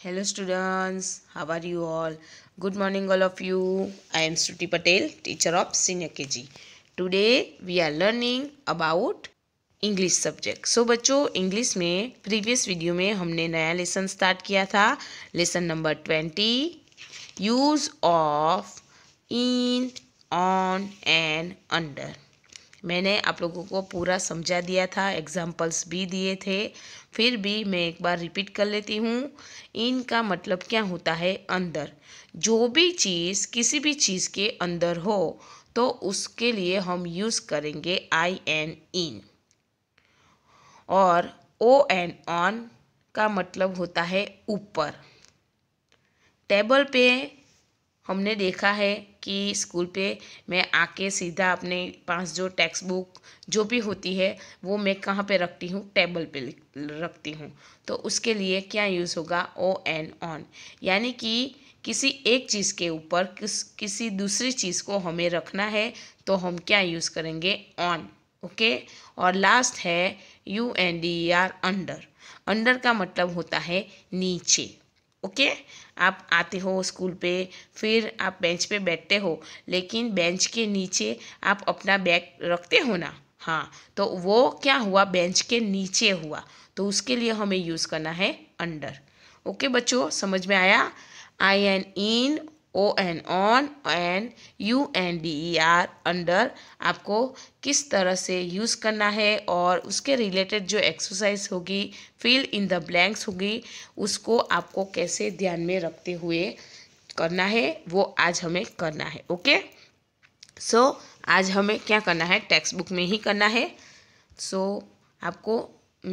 hello students how are you all good morning all of you i am shruti patel teacher of senior kg today we are learning about English subject so बच्चों English में previous video में हमने नया lesson start किया था lesson number twenty use of in on and under मैंने आप लोगों को पूरा समझा दिया था एग्जांपल्स भी दिए थे फिर भी मैं एक बार रिपीट कर लेती हूँ इन का मतलब क्या होता है अंदर जो भी चीज़ किसी भी चीज़ के अंदर हो तो उसके लिए हम यूज़ करेंगे आई एन इन और ओ एन ऑन का मतलब होता है ऊपर टेबल पे हमने देखा है कि स्कूल पे मैं आके सीधा अपने पास जो टेक्स्ट बुक जो भी होती है वो मैं कहाँ पे रखती हूँ टेबल पे रखती हूँ तो उसके लिए क्या यूज़ होगा ओ एन ऑन यानी कि किसी एक चीज़ के ऊपर किस किसी दूसरी चीज़ को हमें रखना है तो हम क्या यूज़ करेंगे ऑन ओके और लास्ट है U N D R under under का मतलब होता है नीचे ओके आप आते हो स्कूल पे फिर आप बेंच पे बैठते हो लेकिन बेंच के नीचे आप अपना बैग रखते हो ना हाँ तो वो क्या हुआ बेंच के नीचे हुआ तो उसके लिए हमें यूज़ करना है अंडर ओके बच्चों समझ में आया I N in O N on N U N D E R under आपको किस तरह से यूज़ करना है और उसके रिलेटेड जो एक्सरसाइज होगी फिल इन द ब्लैंक्स होगी उसको आपको कैसे ध्यान में रखते हुए करना है वो आज हमें करना है ओके सो so, आज हमें क्या करना है टेक्स्ट बुक में ही करना है सो so, आपको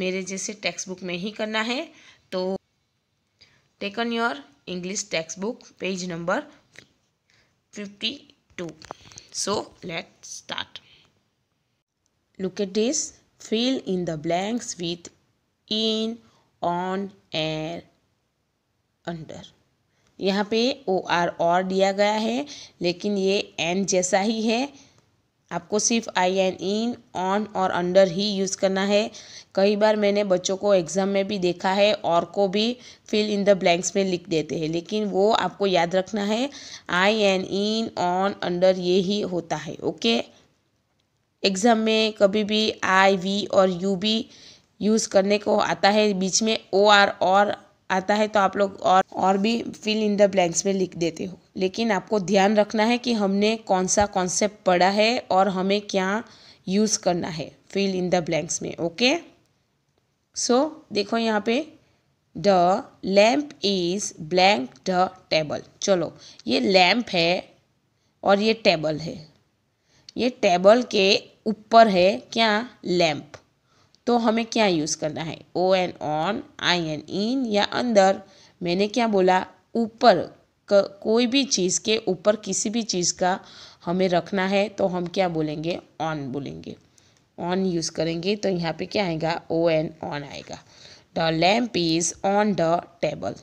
मेरे जैसे टेक्स्ट बुक में ही करना है तो taken your English textbook page number 52. So let's start. Look at this. Fill in the blanks with in, on, air, under. यहाँ पे ओ आर और दिया गया है लेकिन ये एन जैसा ही है आपको सिर्फ आई एन इन ऑन और अंडर ही यूज़ करना है कई बार मैंने बच्चों को एग्ज़ाम में भी देखा है और को भी फिल इन द ब्लैंक्स में लिख देते हैं लेकिन वो आपको याद रखना है I N in on under ये ही होता है ओके एग्ज़ाम में कभी भी आई वी और यू भी यूज़ करने को आता है बीच में ओ आर और आता है तो आप लोग और और भी फिल इन द ब्लैंक्स में लिख देते हो लेकिन आपको ध्यान रखना है कि हमने कौन सा कॉन्सेप्ट पढ़ा है और हमें क्या यूज़ करना है फिल इन द ब्लैंक्स में ओके सो so, देखो यहाँ पे the lamp is blank the table चलो ये लैम्प है और ये टेबल है ये टेबल के ऊपर है क्या लैम्प तो हमें क्या यूज़ करना है O N on I N in या अंदर मैंने क्या बोला ऊपर कोई भी चीज़ के ऊपर किसी भी चीज़ का हमें रखना है तो हम क्या बोलेंगे ऑन बोलेंगे ऑन यूज़ करेंगे तो यहाँ पे क्या आएगा ओ एन ऑन आएगा the lamp is on the table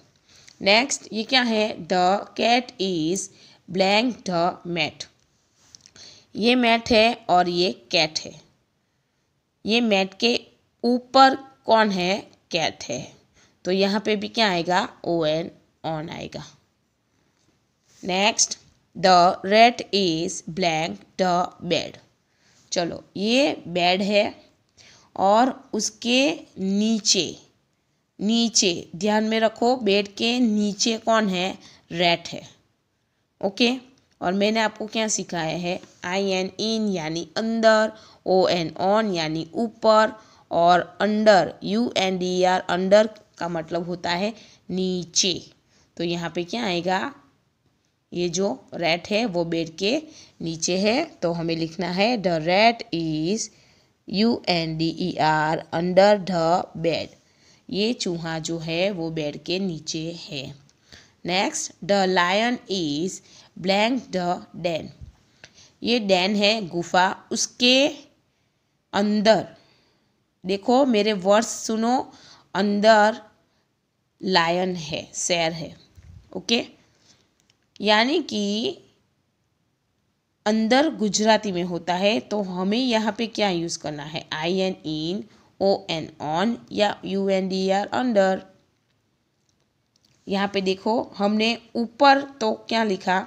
next ये क्या है the cat is blank the mat ये मैट है और ये कैट है ये मैट के ऊपर कौन है कैथ है तो यहाँ पे भी क्या आएगा ओ एन ऑन आएगा next the rat is blank the bed चलो ये बेड है और उसके नीचे नीचे ध्यान में रखो बेड के नीचे कौन है रेट है ओके और मैंने आपको क्या सिखाया है आई एन इन यानी अंदर ओ एन ऑन यानी ऊपर और under U N D R under का मतलब होता है नीचे तो यहाँ पे क्या आएगा ये जो रेट है वो बेड के नीचे है तो हमें लिखना है the rat is U N D E R under the bed ये चूहा जो है वो बेड के नीचे है next the lion is blank the den ये डैन है गुफा उसके अंदर देखो मेरे वर्ड्स सुनो अंदर लायन है शेर है ओके यानी कि अंदर गुजराती में होता है तो हमें यहाँ पे क्या यूज़ करना है I N in O N on या U N D R under यहाँ पे देखो हमने ऊपर तो क्या लिखा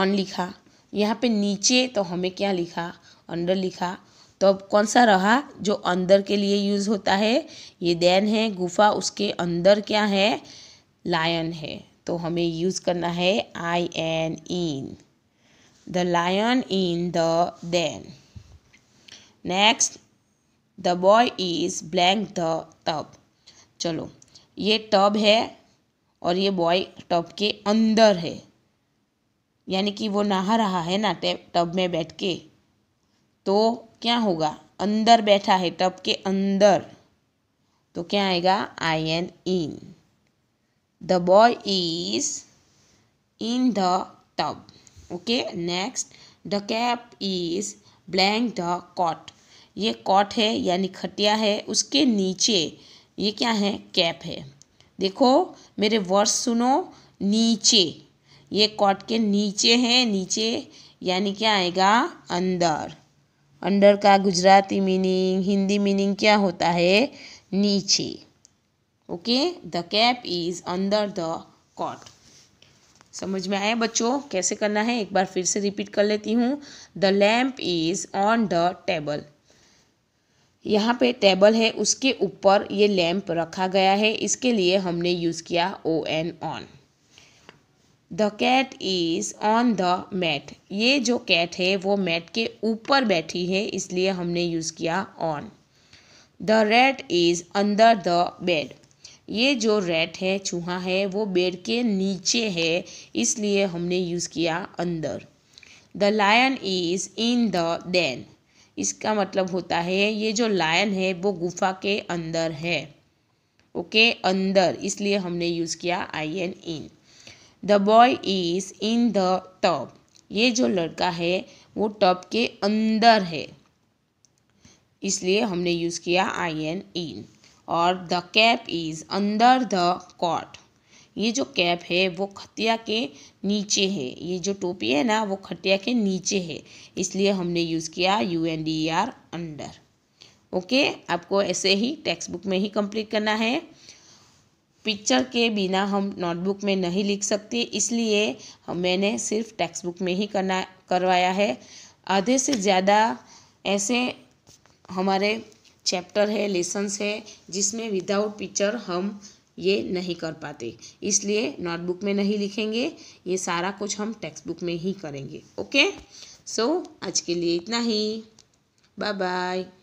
ऑन लिखा यहाँ पे नीचे तो हमें क्या लिखा अंडर लिखा तो अब कौन सा रहा जो अंदर के लिए यूज़ होता है ये देन है गुफा उसके अंदर क्या है लायन है तो हमें यूज़ करना है I N in the lion in the den next the boy is blank the tub चलो ये टब है और ये बॉय टब के अंदर है यानी कि वो नहा रहा है ना टब में बैठ के तो क्या होगा अंदर बैठा है टब के अंदर तो क्या आएगा I N in the boy is in the tub okay next the cap is blank the cot ये कॉट है यानी खटिया है उसके नीचे ये क्या है कैप है देखो मेरे वर्ड सुनो नीचे ये कॉट के नीचे है नीचे यानी क्या आएगा अंदर अंडर का गुजराती मीनिंग हिंदी मीनिंग क्या होता है नीचे okay the cap is under the cot समझ में आए बच्चों कैसे करना है एक बार फिर से रिपीट कर लेती हूँ the lamp is on the table यहाँ पे टेबल है उसके ऊपर ये लैम्प रखा गया है इसके लिए हमने यूज़ किया O N on the cat is on the mat ये जो कैट है वो मैट के ऊपर बैठी है इसलिए हमने यूज़ किया on the rat is under the bed ये जो रेट है चूहा है वो बेड के नीचे है इसलिए हमने यूज़ किया अंदर the lion is in the den इसका मतलब होता है ये जो लायन है वो गुफा के अंदर है ओके okay, अंदर इसलिए हमने यूज़ किया I N in the boy is in the tub ये जो लड़का है वो टॉप के अंदर है इसलिए हमने यूज़ किया आई एन इन और the cap is under the cot ये जो कैप है वो खटिया के नीचे है ये जो टोपी है ना वो खटिया के नीचे है इसलिए हमने यूज़ किया U N D R under okay आपको ऐसे ही टेक्स्ट बुक में ही कंप्लीट करना है पिक्चर के बिना हम नोटबुक में नहीं लिख सकते इसलिए मैंने सिर्फ टेक्स्ट बुक में ही करना करवाया है आधे से ज़्यादा ऐसे हमारे चैप्टर है लेसन्स है जिसमें विदाउट पिक्चर हम ये नहीं कर पाते इसलिए नोटबुक में नहीं लिखेंगे ये सारा कुछ हम टेक्स्ट बुक में ही करेंगे ओके सो so, आज के लिए इतना ही बाय बाय